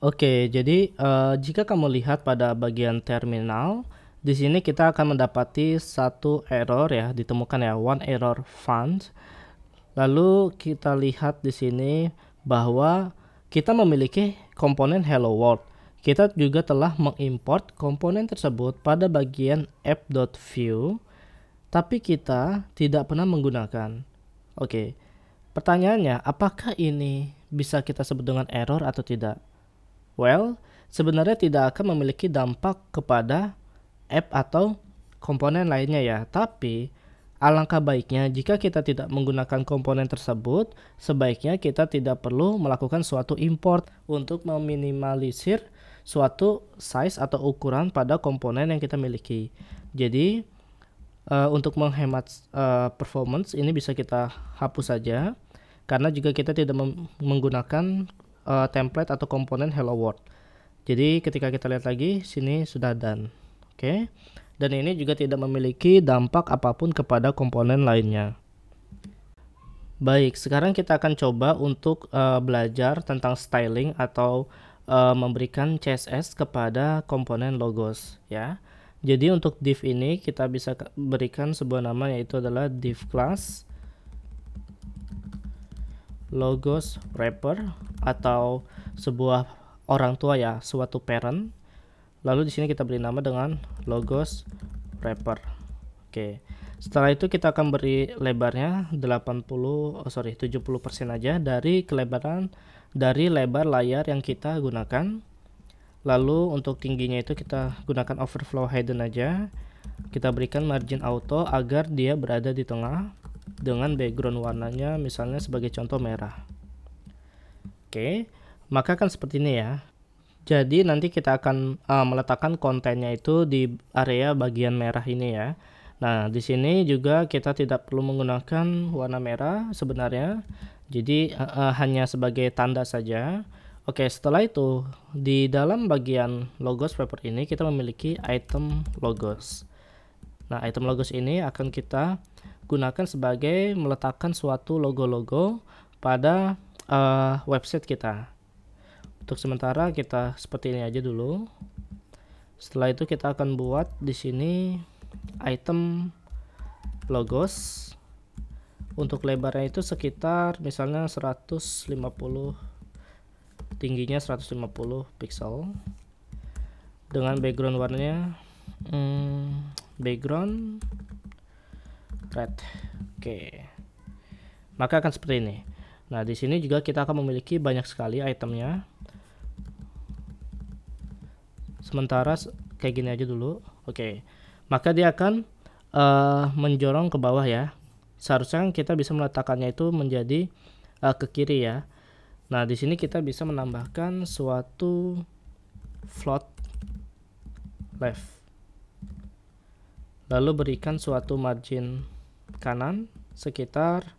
Oke, jadi uh, jika kamu lihat pada bagian terminal, di sini kita akan mendapati satu error ya, ditemukan ya one error found. Lalu kita lihat di sini bahwa kita memiliki komponen hello world. Kita juga telah mengimport komponen tersebut pada bagian app.view, tapi kita tidak pernah menggunakan. Oke. Pertanyaannya, apakah ini bisa kita sebut dengan error atau tidak? well sebenarnya tidak akan memiliki dampak kepada app atau komponen lainnya ya. Tapi alangkah baiknya jika kita tidak menggunakan komponen tersebut, sebaiknya kita tidak perlu melakukan suatu import untuk meminimalisir suatu size atau ukuran pada komponen yang kita miliki. Jadi uh, untuk menghemat uh, performance ini bisa kita hapus saja karena jika kita tidak menggunakan uh, template atau komponen hello world. Jadi ketika kita lihat lagi sini sudah done. Oke. Okay? Dan ini juga tidak memiliki dampak apapun kepada komponen lainnya. Baik, sekarang kita akan coba untuk uh, belajar tentang styling atau uh, memberikan CSS kepada komponen logos ya. Jadi untuk div ini kita bisa berikan sebuah nama yaitu adalah div class logos rapper atau sebuah orang tua ya, suatu parent. Lalu di sini kita beri nama dengan logos rapper Oke. Setelah itu kita akan beri lebarnya 80 oh sorry 70% aja dari kelebaran dari lebar layar yang kita gunakan. Lalu untuk tingginya itu kita gunakan overflow hidden aja. Kita berikan margin auto agar dia berada di tengah dengan background warnanya misalnya sebagai contoh merah. Oke, maka akan seperti ini ya. Jadi nanti kita akan uh, meletakkan kontennya itu di area bagian merah ini ya. Nah, di sini juga kita tidak perlu menggunakan warna merah sebenarnya. Jadi uh, uh, hanya sebagai tanda saja. Oke, setelah itu di dalam bagian logos paper ini kita memiliki item logos. Nah, item logos ini akan kita gunakan sebagai meletakkan suatu logo-logo pada uh, website kita. Untuk sementara kita seperti ini aja dulu. Setelah itu kita akan buat di sini item logos. Untuk lebarnya itu sekitar misalnya 150 tingginya 150 pixel dengan background warnanya hmm, background thread. Oke. Maka akan seperti ini. Nah, di sini juga kita akan memiliki banyak sekali itemnya. Sementara kayak gini aja dulu. Oke. Maka dia akan uh, menjorong ke bawah ya. Seharusnya kan kita bisa meletakkannya itu menjadi uh, ke kiri ya. Nah, di sini kita bisa menambahkan suatu float left. Lalu berikan suatu margin kanan sekitar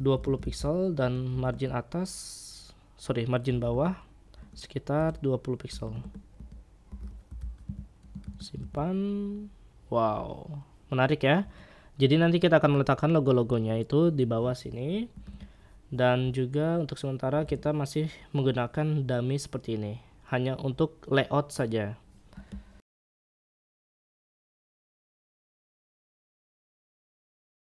20 pixel dan margin atas sorry margin bawah sekitar 20 pixel simpan wow menarik ya jadi nanti kita akan meletakkan logo-logonya itu di bawah sini dan juga untuk sementara kita masih menggunakan dummy seperti ini hanya untuk layout saja